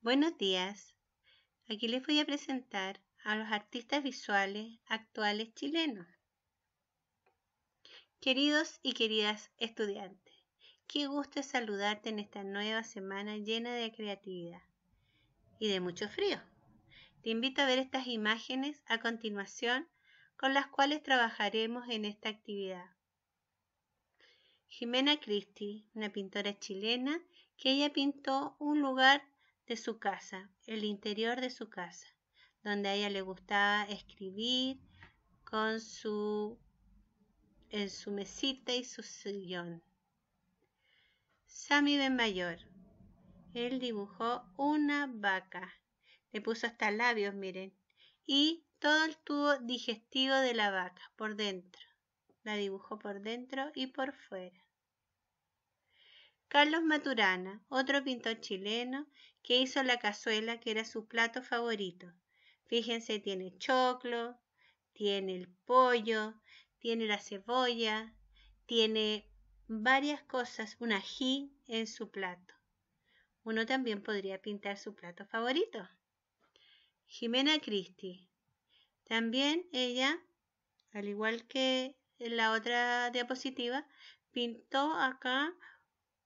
Buenos días. Aquí les voy a presentar a los artistas visuales actuales chilenos. Queridos y queridas estudiantes, qué gusto saludarte en esta nueva semana llena de creatividad y de mucho frío. Te invito a ver estas imágenes a continuación con las cuales trabajaremos en esta actividad. Jimena Cristi, una pintora chilena, que ella pintó un lugar de su casa, el interior de su casa, donde a ella le gustaba escribir con su en su mesita y su sillón. Sammy Ben Mayor. Él dibujó una vaca. Le puso hasta labios, miren. Y todo el tubo digestivo de la vaca por dentro. La dibujó por dentro y por fuera. Carlos Maturana, otro pintor chileno que hizo la cazuela, que era su plato favorito. Fíjense, tiene choclo, tiene el pollo, tiene la cebolla, tiene varias cosas, un ají en su plato. Uno también podría pintar su plato favorito. Jimena Cristi. También ella, al igual que en la otra diapositiva, pintó acá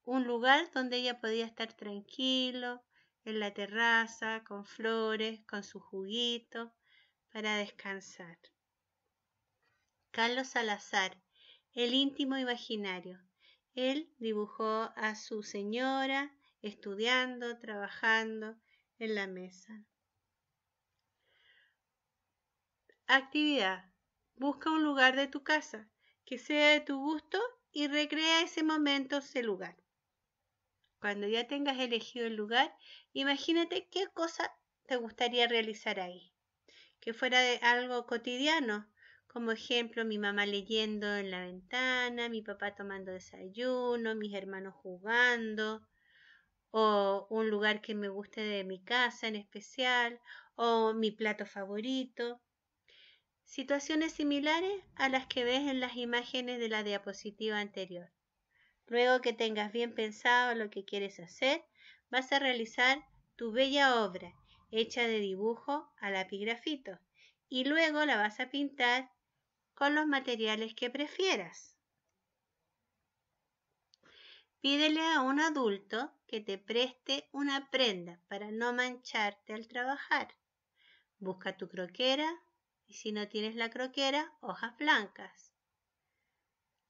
un lugar donde ella podía estar tranquilo, en la terraza, con flores, con su juguito, para descansar. Carlos Salazar, el íntimo imaginario. Él dibujó a su señora estudiando, trabajando en la mesa. Actividad. Busca un lugar de tu casa que sea de tu gusto y recrea ese momento, ese lugar. Cuando ya tengas elegido el lugar, imagínate qué cosa te gustaría realizar ahí. Que fuera algo cotidiano, como ejemplo mi mamá leyendo en la ventana, mi papá tomando desayuno, mis hermanos jugando, o un lugar que me guste de mi casa en especial, o mi plato favorito. Situaciones similares a las que ves en las imágenes de la diapositiva anterior. Luego que tengas bien pensado lo que quieres hacer, vas a realizar tu bella obra hecha de dibujo a lapigrafito y luego la vas a pintar con los materiales que prefieras. Pídele a un adulto que te preste una prenda para no mancharte al trabajar. Busca tu croquera y si no tienes la croquera, hojas blancas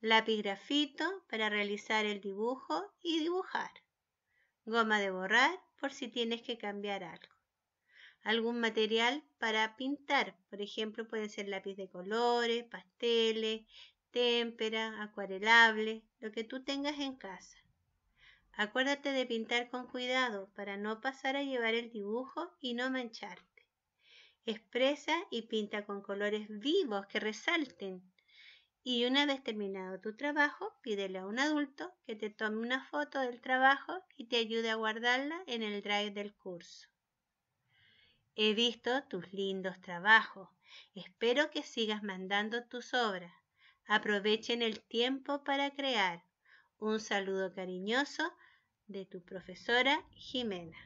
lápiz grafito para realizar el dibujo y dibujar, goma de borrar por si tienes que cambiar algo, algún material para pintar, por ejemplo puede ser lápiz de colores, pasteles, témpera, acuarelable, lo que tú tengas en casa. Acuérdate de pintar con cuidado para no pasar a llevar el dibujo y no mancharte. Expresa y pinta con colores vivos que resalten y una vez terminado tu trabajo, pídele a un adulto que te tome una foto del trabajo y te ayude a guardarla en el drive del curso. He visto tus lindos trabajos. Espero que sigas mandando tus obras. Aprovechen el tiempo para crear. Un saludo cariñoso de tu profesora Jimena.